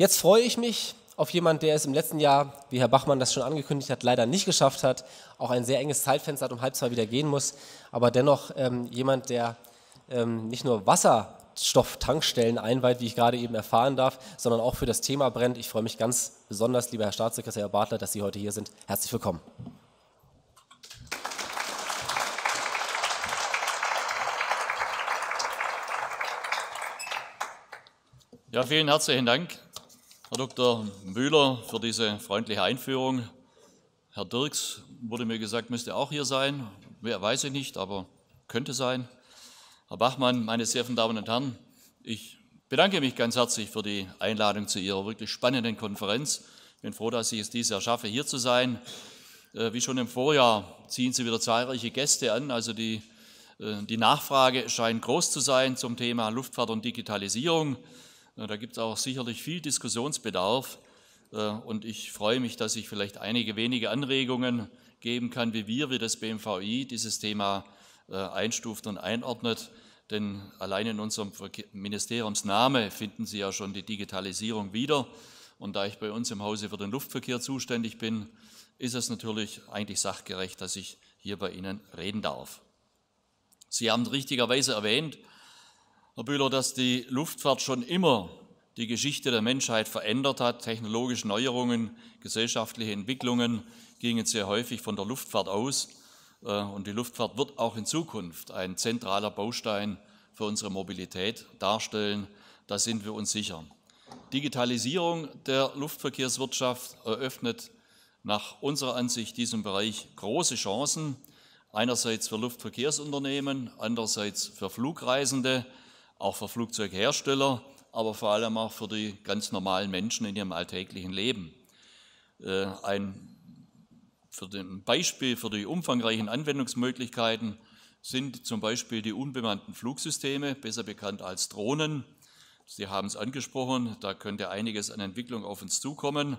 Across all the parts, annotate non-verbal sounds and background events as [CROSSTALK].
Jetzt freue ich mich auf jemanden, der es im letzten Jahr, wie Herr Bachmann das schon angekündigt hat, leider nicht geschafft hat. Auch ein sehr enges Zeitfenster hat um halb zwei wieder gehen muss. Aber dennoch ähm, jemand, der ähm, nicht nur Wasserstofftankstellen einweiht, wie ich gerade eben erfahren darf, sondern auch für das Thema brennt. Ich freue mich ganz besonders, lieber Herr Staatssekretär Bartler, dass Sie heute hier sind. Herzlich willkommen. Ja, vielen herzlichen Dank. Herr Dr. Bühler, für diese freundliche Einführung. Herr Dirks, wurde mir gesagt, müsste auch hier sein. Wer weiß ich nicht, aber könnte sein. Herr Bachmann, meine sehr verehrten Damen und Herren, ich bedanke mich ganz herzlich für die Einladung zu Ihrer wirklich spannenden Konferenz. Ich bin froh, dass ich es dies Jahr schaffe, hier zu sein. Äh, wie schon im Vorjahr ziehen Sie wieder zahlreiche Gäste an, also die, äh, die Nachfrage scheint groß zu sein zum Thema Luftfahrt und Digitalisierung. Da gibt es auch sicherlich viel Diskussionsbedarf äh, und ich freue mich, dass ich vielleicht einige wenige Anregungen geben kann, wie wir, wie das BMVI dieses Thema äh, einstuft und einordnet. Denn allein in unserem Ministeriumsname finden Sie ja schon die Digitalisierung wieder. Und da ich bei uns im Hause für den Luftverkehr zuständig bin, ist es natürlich eigentlich sachgerecht, dass ich hier bei Ihnen reden darf. Sie haben richtigerweise erwähnt, Herr Bühler, dass die Luftfahrt schon immer die Geschichte der Menschheit verändert hat. Technologische Neuerungen, gesellschaftliche Entwicklungen gingen sehr häufig von der Luftfahrt aus. Äh, und die Luftfahrt wird auch in Zukunft ein zentraler Baustein für unsere Mobilität darstellen. Da sind wir uns sicher. Digitalisierung der Luftverkehrswirtschaft eröffnet nach unserer Ansicht diesem Bereich große Chancen. Einerseits für Luftverkehrsunternehmen, andererseits für Flugreisende auch für Flugzeughersteller, aber vor allem auch für die ganz normalen Menschen in ihrem alltäglichen Leben. Äh, ein für den Beispiel für die umfangreichen Anwendungsmöglichkeiten sind zum Beispiel die unbemannten Flugsysteme, besser bekannt als Drohnen. Sie haben es angesprochen, da könnte einiges an Entwicklung auf uns zukommen,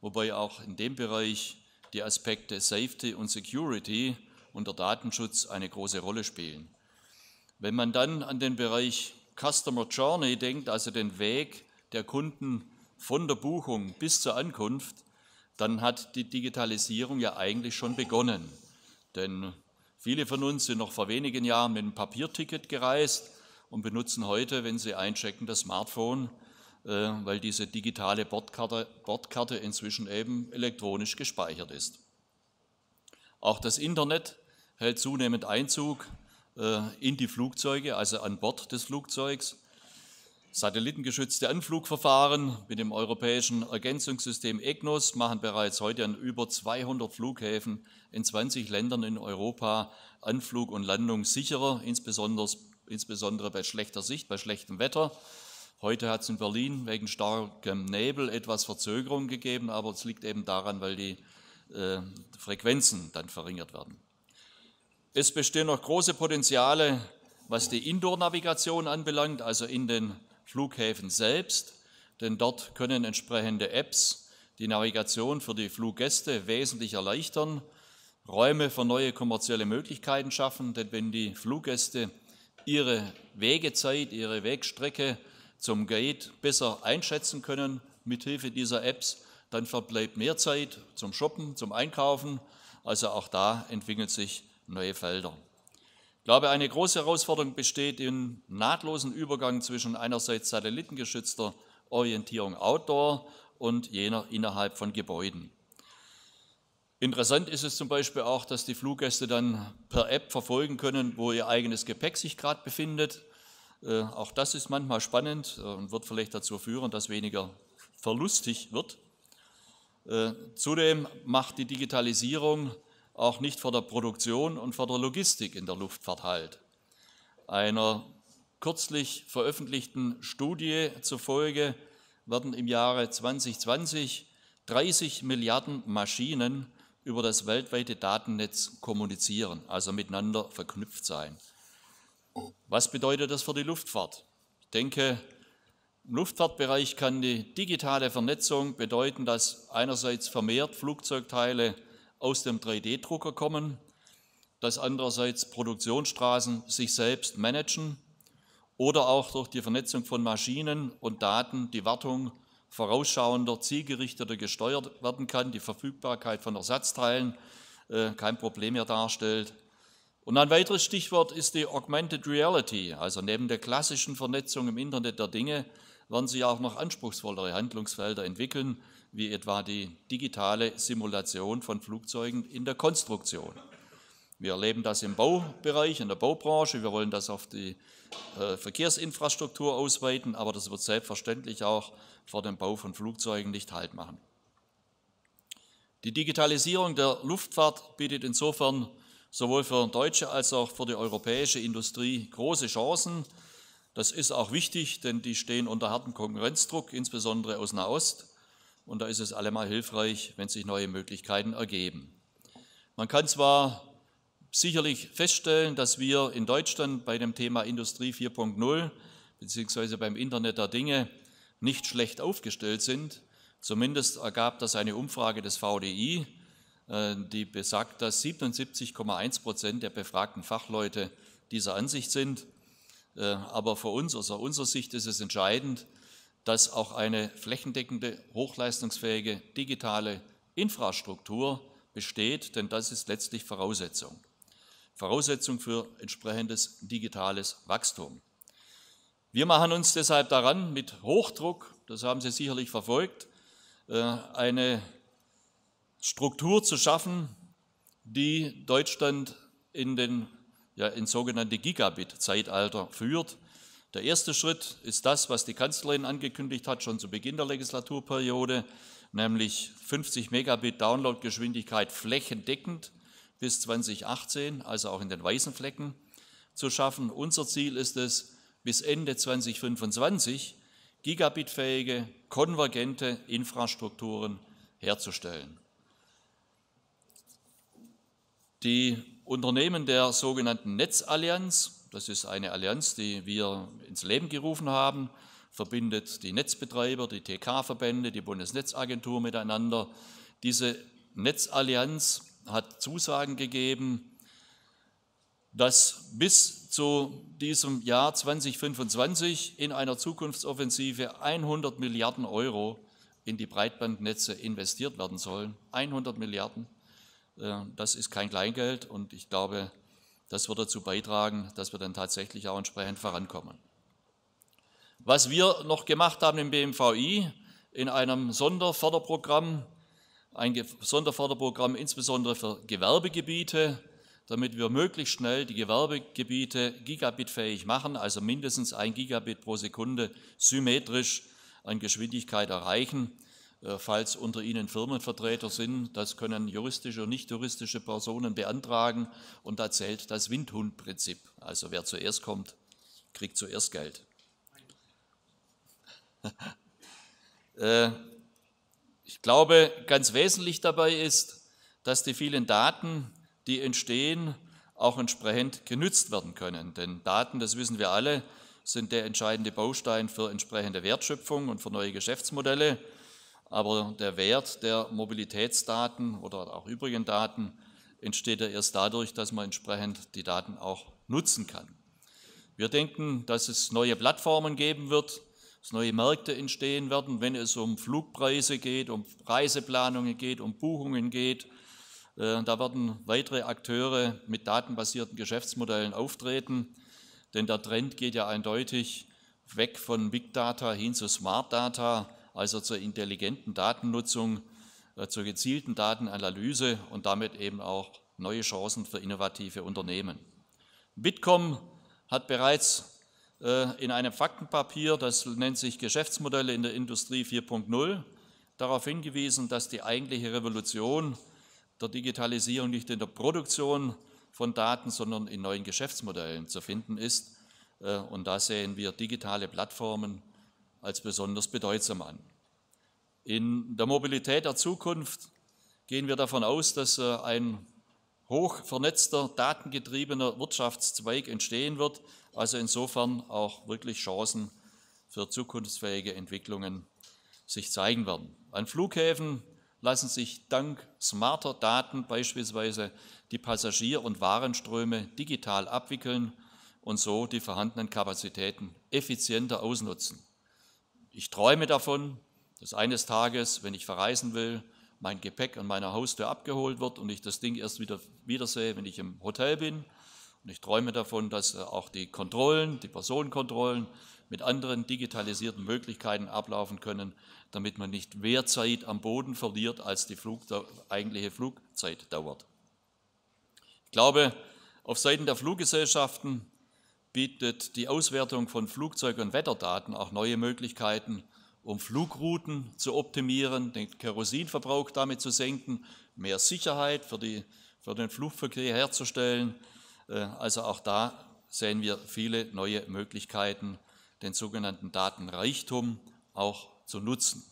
wobei auch in dem Bereich die Aspekte Safety und Security und der Datenschutz eine große Rolle spielen. Wenn man dann an den Bereich Customer Journey denkt, also den Weg der Kunden von der Buchung bis zur Ankunft, dann hat die Digitalisierung ja eigentlich schon begonnen. Denn viele von uns sind noch vor wenigen Jahren mit einem Papierticket gereist und benutzen heute, wenn sie einchecken, das Smartphone, äh, weil diese digitale Bordkarte, Bordkarte inzwischen eben elektronisch gespeichert ist. Auch das Internet hält zunehmend Einzug. Äh, in die Flugzeuge, also an Bord des Flugzeugs. Satellitengeschützte Anflugverfahren mit dem europäischen Ergänzungssystem EGNOS machen bereits heute an über 200 Flughäfen in 20 Ländern in Europa Anflug und Landung sicherer, insbesondere, insbesondere bei schlechter Sicht, bei schlechtem Wetter. Heute hat es in Berlin wegen starkem Nebel etwas Verzögerung gegeben, aber es liegt eben daran, weil die äh, Frequenzen dann verringert werden. Es bestehen noch große Potenziale, was die Indoor-Navigation anbelangt, also in den Flughäfen selbst, denn dort können entsprechende Apps die Navigation für die Fluggäste wesentlich erleichtern, Räume für neue kommerzielle Möglichkeiten schaffen, denn wenn die Fluggäste ihre Wegezeit, ihre Wegstrecke zum Gate besser einschätzen können mithilfe dieser Apps, dann verbleibt mehr Zeit zum Shoppen, zum Einkaufen. Also auch da entwickelt sich neue Felder. Ich glaube, eine große Herausforderung besteht im nahtlosen Übergang zwischen einerseits satellitengeschützter Orientierung Outdoor und jener innerhalb von Gebäuden. Interessant ist es zum Beispiel auch, dass die Fluggäste dann per App verfolgen können, wo ihr eigenes Gepäck sich gerade befindet. Äh, auch das ist manchmal spannend äh, und wird vielleicht dazu führen, dass weniger verlustig wird. Äh, zudem macht die Digitalisierung auch nicht vor der Produktion und vor der Logistik in der Luftfahrt halt. Einer kürzlich veröffentlichten Studie zufolge werden im Jahre 2020 30 Milliarden Maschinen über das weltweite Datennetz kommunizieren, also miteinander verknüpft sein. Was bedeutet das für die Luftfahrt? Ich denke, im Luftfahrtbereich kann die digitale Vernetzung bedeuten, dass einerseits vermehrt Flugzeugteile aus dem 3D-Drucker kommen, dass andererseits Produktionsstraßen sich selbst managen oder auch durch die Vernetzung von Maschinen und Daten die Wartung vorausschauender, zielgerichteter gesteuert werden kann, die Verfügbarkeit von Ersatzteilen äh, kein Problem mehr darstellt. Und ein weiteres Stichwort ist die Augmented Reality, also neben der klassischen Vernetzung im Internet der Dinge werden sich auch noch anspruchsvollere Handlungsfelder entwickeln, wie etwa die digitale Simulation von Flugzeugen in der Konstruktion. Wir erleben das im Baubereich, in der Baubranche. Wir wollen das auf die äh, Verkehrsinfrastruktur ausweiten, aber das wird selbstverständlich auch vor dem Bau von Flugzeugen nicht Halt machen. Die Digitalisierung der Luftfahrt bietet insofern sowohl für deutsche als auch für die europäische Industrie große Chancen. Das ist auch wichtig, denn die stehen unter hartem Konkurrenzdruck, insbesondere aus Nahost. Und da ist es allemal hilfreich, wenn sich neue Möglichkeiten ergeben. Man kann zwar sicherlich feststellen, dass wir in Deutschland bei dem Thema Industrie 4.0 bzw. beim Internet der Dinge nicht schlecht aufgestellt sind. Zumindest ergab das eine Umfrage des VDI, äh, die besagt, dass 77,1 Prozent der befragten Fachleute dieser Ansicht sind. Äh, aber für uns, aus unserer Sicht ist es entscheidend, dass auch eine flächendeckende, hochleistungsfähige digitale Infrastruktur besteht, denn das ist letztlich Voraussetzung. Voraussetzung für entsprechendes digitales Wachstum. Wir machen uns deshalb daran, mit Hochdruck, das haben Sie sicherlich verfolgt, äh, eine Struktur zu schaffen, die Deutschland in den ja ins sogenannte Gigabit-Zeitalter führt. Der erste Schritt ist das, was die Kanzlerin angekündigt hat, schon zu Beginn der Legislaturperiode, nämlich 50 Megabit Downloadgeschwindigkeit flächendeckend bis 2018, also auch in den weißen Flecken, zu schaffen. Unser Ziel ist es, bis Ende 2025 gigabitfähige, konvergente Infrastrukturen herzustellen. Die Unternehmen der sogenannten Netzallianz. Das ist eine Allianz, die wir ins Leben gerufen haben, verbindet die Netzbetreiber, die TK-Verbände, die Bundesnetzagentur miteinander. Diese Netzallianz hat Zusagen gegeben, dass bis zu diesem Jahr 2025 in einer Zukunftsoffensive 100 Milliarden Euro in die Breitbandnetze investiert werden sollen. 100 Milliarden. Äh, das ist kein Kleingeld und ich glaube, das wird dazu beitragen, dass wir dann tatsächlich auch entsprechend vorankommen. Was wir noch gemacht haben im BMVI, in einem Sonderförderprogramm, ein Sonderförderprogramm insbesondere für Gewerbegebiete, damit wir möglichst schnell die Gewerbegebiete gigabitfähig machen, also mindestens ein Gigabit pro Sekunde symmetrisch an Geschwindigkeit erreichen. Äh, falls unter Ihnen Firmenvertreter sind. Das können juristische und juristische Personen beantragen und da zählt das Windhundprinzip. Also wer zuerst kommt, kriegt zuerst Geld. [LAUGHS] Äh, ich glaube, ganz wesentlich dabei ist, dass die vielen Daten, die entstehen, auch entsprechend genützt werden können. Denn Daten, das wissen wir alle, sind der entscheidende Baustein für entsprechende Wertschöpfung und für neue Geschäftsmodelle aber der Wert der Mobilitätsdaten oder auch übrigen Daten entsteht ja erst dadurch, dass man entsprechend die Daten auch nutzen kann. Wir denken, dass es neue Plattformen geben wird, dass neue Märkte entstehen werden, wenn es um Flugpreise geht, um Reiseplanungen geht, um Buchungen geht. Äh, da werden weitere Akteure mit datenbasierten Geschäftsmodellen auftreten, denn der Trend geht ja eindeutig weg von Big Data hin zu Smart Data also zur intelligenten Datennutzung, äh, zur gezielten Datenanalyse und damit eben auch neue Chancen für innovative Unternehmen. Bitkom hat bereits äh, in einem Faktenpapier, das nennt sich Geschäftsmodelle in der Industrie 4.0, darauf hingewiesen, dass die eigentliche Revolution der Digitalisierung nicht in der Produktion von Daten, sondern in neuen Geschäftsmodellen zu finden ist. Äh, und da sehen wir digitale Plattformen als besonders bedeutsam an. In der Mobilität der Zukunft gehen wir davon aus, dass äh, ein hoch vernetzter, datengetriebener Wirtschaftszweig entstehen wird, also insofern auch wirklich Chancen für zukunftsfähige Entwicklungen sich zeigen werden. An Flughäfen lassen sich dank smarter Daten beispielsweise die Passagier- und Warenströme digital abwickeln und so die vorhandenen Kapazitäten effizienter ausnutzen. Ich träume davon, dass eines Tages, wenn ich verreisen will, mein Gepäck an meiner Haustür abgeholt wird und ich das Ding erst wieder wiedersehe, wenn ich im Hotel bin. Und ich träume davon, dass äh, auch die Kontrollen, die Personenkontrollen mit anderen digitalisierten Möglichkeiten ablaufen können, damit man nicht mehr Zeit am Boden verliert, als die Flug, eigentliche Flugzeit dauert. Ich glaube, auf Seiten der Fluggesellschaften bietet die Auswertung von Flugzeug- und Wetterdaten auch neue Möglichkeiten, um Flugrouten zu optimieren, den Kerosinverbrauch damit zu senken, mehr Sicherheit für, die, für den Flugverkehr herzustellen. Äh, also auch da sehen wir viele neue Möglichkeiten, den sogenannten Datenreichtum auch zu nutzen.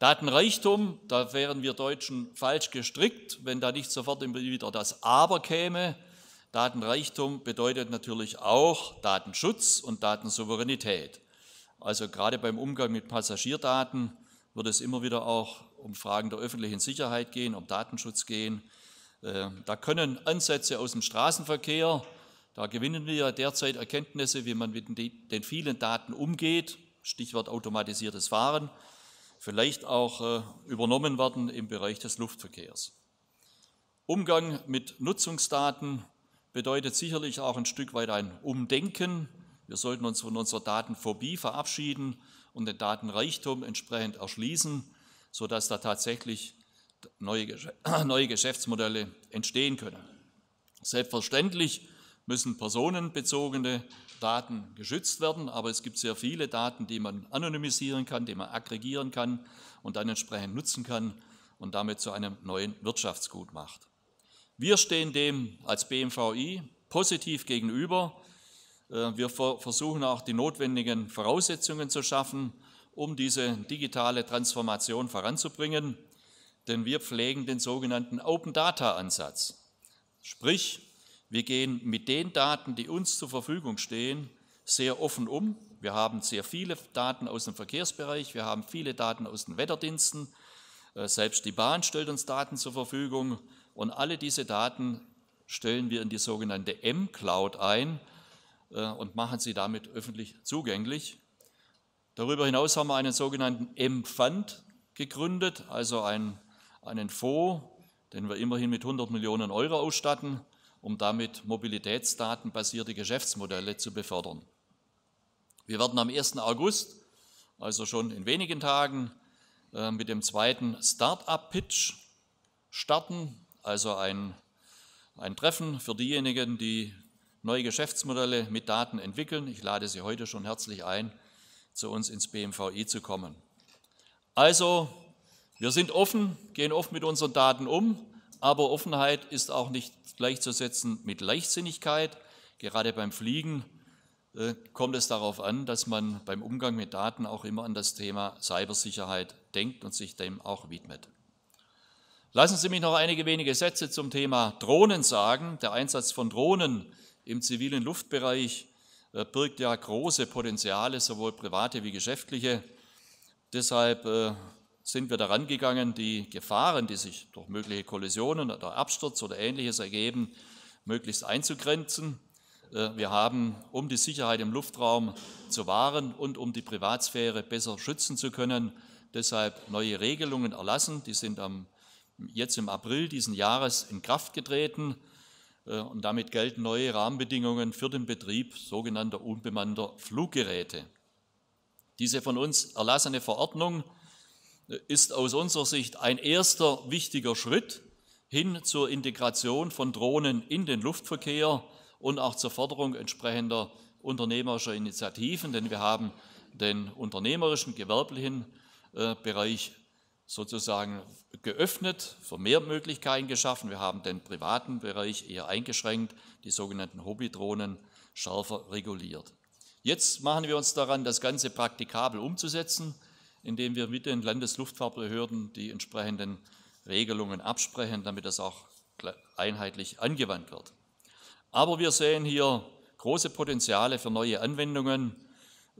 Datenreichtum, da wären wir Deutschen falsch gestrickt, wenn da nicht sofort wieder das Aber käme. Datenreichtum bedeutet natürlich auch Datenschutz und Datensouveränität. Also gerade beim Umgang mit Passagierdaten wird es immer wieder auch um Fragen der öffentlichen Sicherheit gehen, um Datenschutz gehen. Ähm, da können Ansätze aus dem Straßenverkehr, da gewinnen wir derzeit Erkenntnisse, wie man mit den vielen Daten umgeht, Stichwort automatisiertes Fahren, vielleicht auch äh, übernommen werden im Bereich des Luftverkehrs. Umgang mit Nutzungsdaten, bedeutet sicherlich auch ein Stück weit ein Umdenken. Wir sollten uns von unserer Datenphobie verabschieden und den Datenreichtum entsprechend erschließen, sodass da tatsächlich [CLEARS THROAT] neue, Geschäftsmodelle entstehen können. Selbstverständlich müssen personenbezogene Daten geschützt werden, aber es gibt sehr viele Daten, die man anonymisieren kann, die man aggregieren kann und dann entsprechend nutzen kann und damit zu einem neuen Wirtschaftsgut macht. Wir stehen dem als BMVI positiv gegenüber. Äh, wir versuchen auch die notwendigen Voraussetzungen zu schaffen, um diese digitale Transformation voranzubringen, denn wir pflegen den sogenannten Open Data Ansatz. Sprich, wir gehen mit den Daten, die uns zur Verfügung stehen, sehr offen um. Wir haben sehr viele Daten aus dem Verkehrsbereich, wir haben viele Daten aus den Wetterdiensten, äh, selbst die Bahn stellt uns Daten zur Verfügung, und alle diese Daten stellen wir in die sogenannte M-Cloud ein äh, und machen sie damit öffentlich zugänglich. Darüber hinaus haben wir einen sogenannten M-Fund gegründet, also einen, einen Fonds, den wir immerhin mit 100 Millionen Euro ausstatten, um damit mobilitätsdatenbasierte Geschäftsmodelle zu befördern. Wir werden am 1. August, also schon in wenigen Tagen, äh, mit dem zweiten Start-up-Pitch starten also ein, ein Treffen für diejenigen, die neue Geschäftsmodelle mit Daten entwickeln. Ich lade Sie heute schon herzlich ein, zu uns ins BMVI zu kommen. Also, wir sind offen, gehen oft mit unseren Daten um, aber Offenheit ist auch nicht gleichzusetzen mit Leichtsinnigkeit. Gerade beim Fliegen äh, kommt es darauf an, dass man beim Umgang mit Daten auch immer an das Thema Cybersicherheit denkt und sich dem auch widmet. Lassen Sie mich noch einige wenige Sätze zum Thema Drohnen sagen. Der Einsatz von Drohnen im zivilen Luftbereich äh, birgt ja große Potenziale, sowohl private wie geschäftliche. Deshalb äh, sind wir daran gegangen, die Gefahren, die sich durch mögliche Kollisionen oder Absturz oder ähnliches ergeben, möglichst einzugrenzen. Äh, wir haben, um die Sicherheit im Luftraum zu wahren und um die Privatsphäre besser schützen zu können, deshalb neue Regelungen erlassen. Die sind am jetzt im April diesen Jahres in Kraft getreten äh, und damit gelten neue Rahmenbedingungen für den Betrieb sogenannter unbemannter Fluggeräte. Diese von uns erlassene Verordnung äh, ist aus unserer Sicht ein erster wichtiger Schritt hin zur Integration von Drohnen in den Luftverkehr und auch zur Förderung entsprechender unternehmerischer Initiativen, denn wir haben den unternehmerischen, gewerblichen äh, Bereich sozusagen geöffnet, für mehr Möglichkeiten geschaffen. Wir haben den privaten Bereich eher eingeschränkt, die sogenannten Hobbydrohnen schärfer reguliert. Jetzt machen wir uns daran, das Ganze praktikabel umzusetzen, indem wir mit den Landesluftfahrtbehörden die entsprechenden Regelungen absprechen, damit das auch einheitlich angewandt wird. Aber wir sehen hier große Potenziale für neue Anwendungen,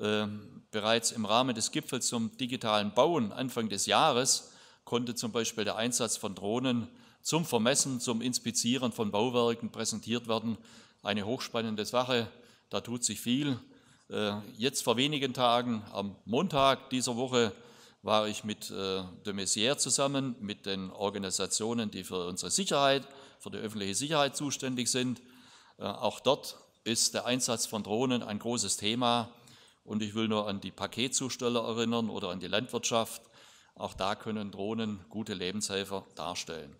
ähm, bereits im Rahmen des Gipfels zum digitalen Bauen Anfang des Jahres konnte zum Beispiel der Einsatz von Drohnen zum Vermessen, zum Inspizieren von Bauwerken präsentiert werden. Eine hochspannende Sache, da tut sich viel. Äh, jetzt vor wenigen Tagen, am Montag dieser Woche, war ich mit äh, de Maizière zusammen, mit den Organisationen, die für unsere Sicherheit, für die öffentliche Sicherheit zuständig sind. Äh, auch dort ist der Einsatz von Drohnen ein großes Thema. Und ich will nur an die Paketzusteller erinnern oder an die Landwirtschaft. Auch da können Drohnen gute Lebenshelfer darstellen.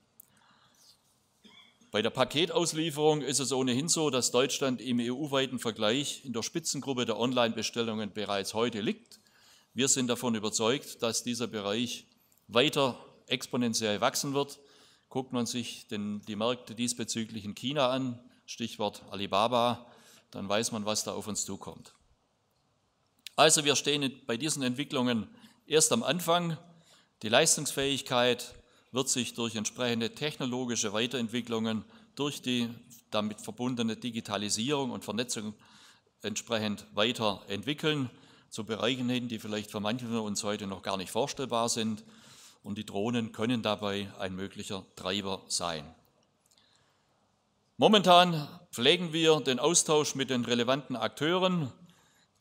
Bei der Paketauslieferung ist es ohnehin so, dass Deutschland im EU-weiten Vergleich in der Spitzengruppe der Online-Bestellungen bereits heute liegt. Wir sind davon überzeugt, dass dieser Bereich weiter exponentiell wachsen wird. Guckt man sich denn die Märkte diesbezüglich in China an, Stichwort Alibaba, dann weiß man, was da auf uns zukommt. Also wir stehen bei diesen Entwicklungen erst am Anfang. Die Leistungsfähigkeit wird sich durch entsprechende technologische Weiterentwicklungen, durch die damit verbundene Digitalisierung und Vernetzung entsprechend weiterentwickeln, zu Bereichen hin, die vielleicht für manche von uns heute noch gar nicht vorstellbar sind. Und die Drohnen können dabei ein möglicher Treiber sein. Momentan pflegen wir den Austausch mit den relevanten Akteuren,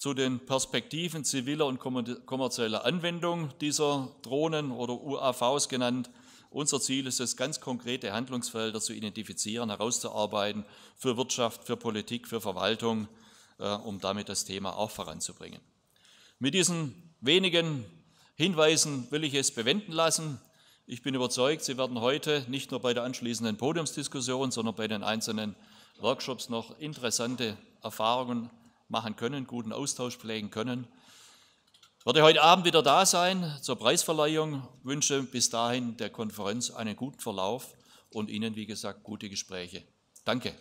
zu den Perspektiven ziviler und kommerzieller Anwendung dieser Drohnen oder UAVs genannt. Unser Ziel ist es, ganz konkrete Handlungsfelder zu identifizieren, herauszuarbeiten für Wirtschaft, für Politik, für Verwaltung, äh, um damit das Thema auch voranzubringen. Mit diesen wenigen Hinweisen will ich es bewenden lassen. Ich bin überzeugt, Sie werden heute nicht nur bei der anschließenden Podiumsdiskussion, sondern bei den einzelnen Workshops noch interessante Erfahrungen machen können, guten Austausch pflegen können. Ich Werde heute Abend wieder da sein zur Preisverleihung. Wünsche bis dahin der Konferenz einen guten Verlauf und Ihnen, wie gesagt, gute Gespräche. Danke.